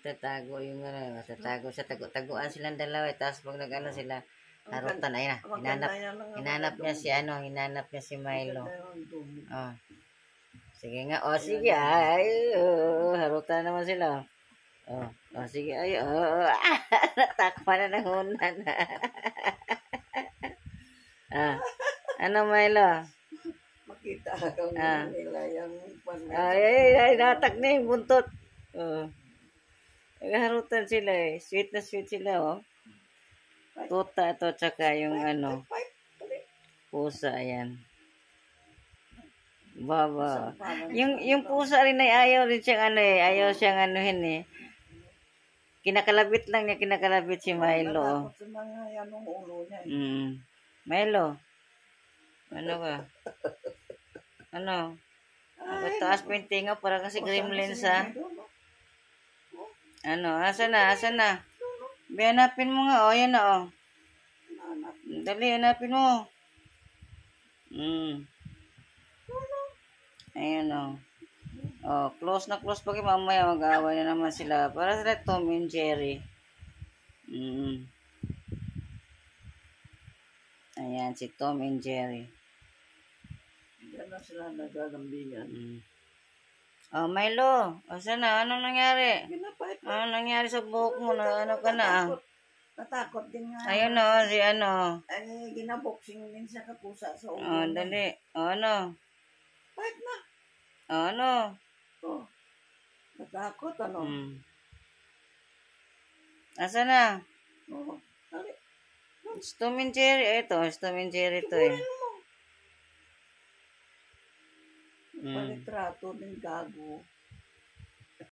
Tatago yung ano, tatago sa tago-taguan silang dalawa. Eh. Tapos pag nag-ano sila, harutan, ayun na, hinanap, hinanap niya si ano, hinanap niya si Milo. Oh. Sige nga, oh sige, ay, oh, harutan naman sila. Oh, oh sige, ay, oh, ah, natakpan na ng unan. ah, ano Milo? Makita ka ah. nila yung panay. Ay, ay, ay, natak na yung buntot. Oh. Nagharutan sila eh. Sweet na sweet sila oh. Tuta to tsaka yung ano. Pusa, ayan. Baba. Yung, yung pusa rin ay ayaw rin siyang ano eh. Ayaw siyang anuhin eh. Kinakalabit lang niya, kinakalabit si Milo. Sa mga yan ulo niya eh. Mm. Milo. Ano ba? Ano? Ang taas mo yung tinga para kasi gremlins ha. Ah. Ano? Asa na? Asa na? Bihanapin mo nga. O, oh, yan na, o. Oh. Dali, hanapin mo. Mm. Ayan, o. Oh. Oh, close na close pag mamaya mag-aaway na naman sila. Para sila Tom and Jerry. Mm. Ayan, si Tom and Jerry. Diyan na sila nagagambingan. Mm. Oh, Milo. asa na, Anong nangyari? Ginap ano nangyari sa buhok mo? Na, ano ka na? Natakot. din nga. Ayun o, oh, si ano. Ay, ginaboxing din sa kapusa sa ulo. Oh, dali. O, oh, ano? Kahit na. O, oh, ano? Oh. Natakot, ano? Hmm. Asa na? Oo. Dali. Stum and Jerry. Ito, Stum and Jerry to eh. Tugurin mo. Mm. Palitrato ng gago.